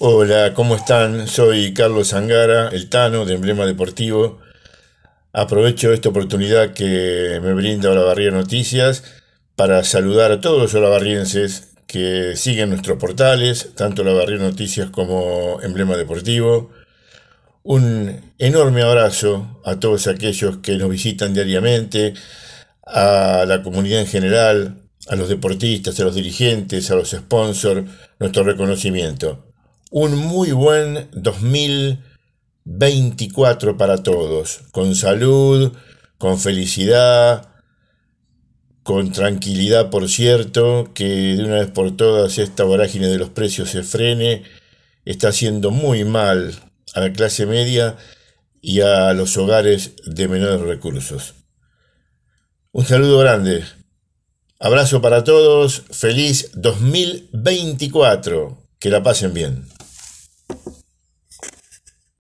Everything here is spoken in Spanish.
Hola, ¿cómo están? Soy Carlos Zangara, el Tano de Emblema Deportivo. Aprovecho esta oportunidad que me brinda Olavarría Noticias para saludar a todos los olavarrienses que siguen nuestros portales, tanto la Olavarría Noticias como Emblema Deportivo. Un enorme abrazo a todos aquellos que nos visitan diariamente, a la comunidad en general, a los deportistas, a los dirigentes, a los sponsors, nuestro reconocimiento. Un muy buen 2024 para todos, con salud, con felicidad, con tranquilidad, por cierto, que de una vez por todas esta vorágine de los precios se frene, está haciendo muy mal a la clase media y a los hogares de menores recursos. Un saludo grande Abrazo para todos, feliz 2024, que la pasen bien.